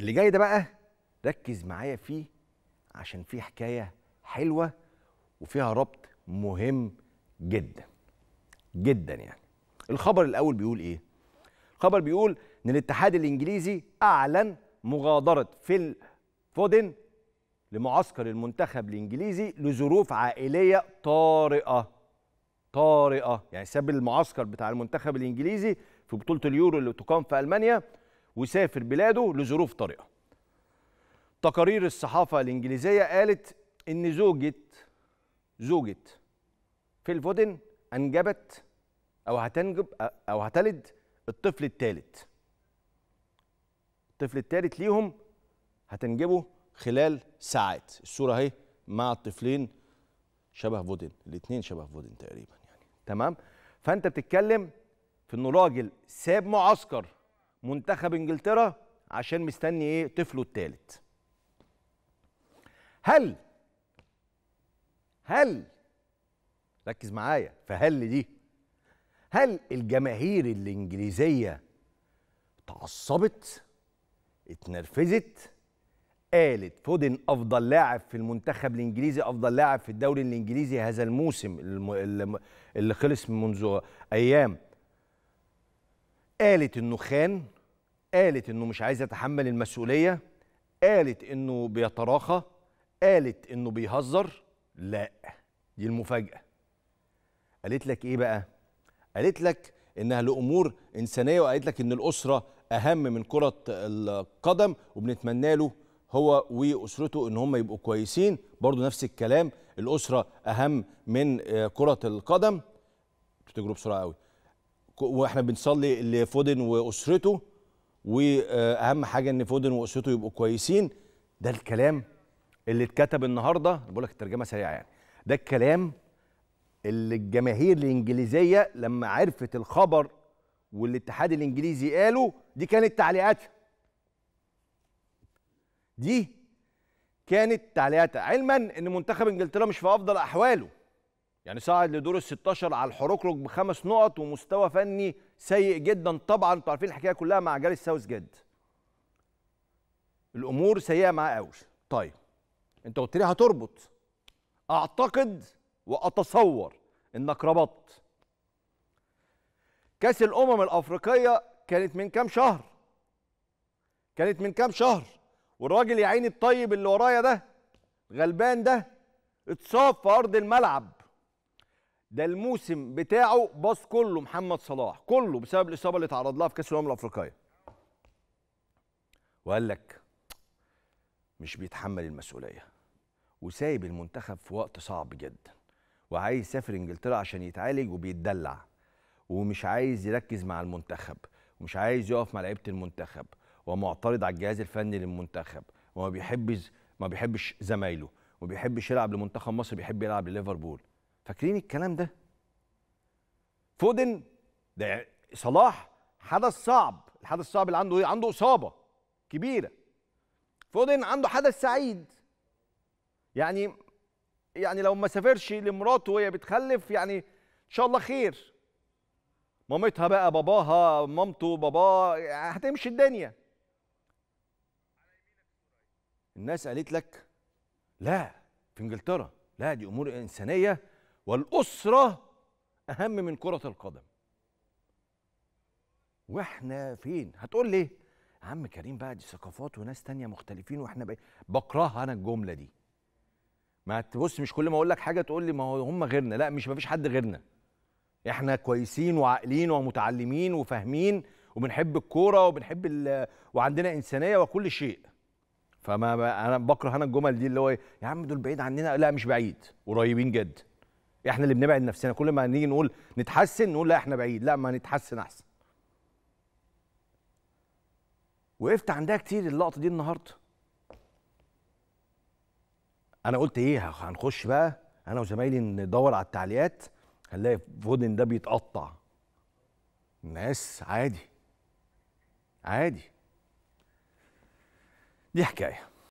اللي جاي ده بقى ركز معايا فيه عشان فيه حكايه حلوه وفيها ربط مهم جدا جدا يعني الخبر الاول بيقول ايه الخبر بيقول ان الاتحاد الانجليزي اعلن مغادره فيل فودن لمعسكر المنتخب الانجليزي لظروف عائليه طارئه طارئه يعني ساب المعسكر بتاع المنتخب الانجليزي في بطوله اليورو اللي تقام في المانيا وسافر بلاده لظروف طارئه تقارير الصحافة الإنجليزية قالت إن زوجة زوجة فيل فودن أنجبت أو هتنجب أو هتلد الطفل الثالث الطفل الثالث ليهم هتنجبه خلال ساعات الصورة أهي مع الطفلين شبه فودن الاثنين شبه فودن تقريبا يعني تمام فأنت بتتكلم في إنه راجل ساب معسكر منتخب انجلترا عشان مستني ايه طفله الثالث هل هل ركز معايا فهل دي هل الجماهير الانجليزيه اتعصبت اتنرفزت قالت فودن افضل لاعب في المنتخب الانجليزي افضل لاعب في الدوري الانجليزي هذا الموسم اللي خلص منذ ايام قالت انه خان قالت انه مش عايز يتحمل المسؤوليه قالت انه بيتراخى قالت انه بيهزر لا دي المفاجاه قالت لك ايه بقى قالت لك انها لامور انسانيه وقالت لك ان الاسره اهم من كره القدم وبنتمنى له هو واسرته ان هم يبقوا كويسين برضو نفس الكلام الاسره اهم من آه، كره القدم بتجروا بسرعه قوي واحنا بنصلي لفودن واسرته واهم حاجه ان فودن واسرته يبقوا كويسين ده الكلام اللي اتكتب النهارده بقول لك الترجمه سريعه يعني ده الكلام اللي الجماهير الانجليزيه لما عرفت الخبر والاتحاد الانجليزي قالوا دي كانت تعليقاتها دي كانت تعليقاتها علما ان منتخب انجلترا مش في افضل احواله يعني صعد لدور ال 16 على الحروكروك بخمس نقط ومستوى فني سيء جدا طبعا انتوا عارفين الحكايه كلها مع جاري ساوث جد الامور سيئه معاه قوي طيب انت قلت لي هتربط اعتقد واتصور انك ربطت كاس الامم الافريقيه كانت من كام شهر كانت من كام شهر والراجل يا عيني الطيب اللي ورايا ده غلبان ده اتصاب في ارض الملعب ده الموسم بتاعه باص كله محمد صلاح كله بسبب الاصابه اللي تعرض لها في كاس الامم الافريقيه وقال لك مش بيتحمل المسؤوليه وسايب المنتخب في وقت صعب جدا وعايز يسافر انجلترا عشان يتعالج وبيتدلع ومش عايز يركز مع المنتخب ومش عايز يقف مع لعيبه المنتخب ومعترض على الجهاز الفني للمنتخب وما بيحبش ما بيحبش زمايله وما بيحبش يلعب لمنتخب مصر بيحب يلعب لليفربول فاكرين الكلام ده فودن ده صلاح حدث صعب الحدث الصعب اللي عنده ايه عنده اصابه كبيره فودن عنده حدث سعيد يعني يعني لو ما سافرش لمراته وهي بتخلف يعني ان شاء الله خير مامتها بقى باباها مامته باباه هتمشي الدنيا الناس قالت لك لا في انجلترا لا دي امور انسانيه والاسره اهم من كره القدم واحنا فين هتقول لي يا عم كريم بقى دي ثقافات وناس تانية مختلفين واحنا بقى بكرهها انا الجمله دي ما تبص مش كل ما اقول لك حاجه تقول لي ما هو هم غيرنا لا مش ما فيش حد غيرنا احنا كويسين وعاقلين ومتعلمين وفاهمين وبنحب الكوره وبنحب وعندنا انسانيه وكل شيء فما انا بكره انا الجمل دي اللي هو إيه؟ يا عم دول بعيد عننا لا مش بعيد قريبين جدا احنا اللي بنبعد نفسنا كل ما نيجي نقول نتحسن نقول لا احنا بعيد لا ما نتحسن احسن وقفت عندها كتير اللقطه دي النهارده انا قلت ايه هنخش بقى انا وزمايلي ندور على التعليقات هنلاقي فودن ده بيتقطع ناس عادي عادي دي حكايه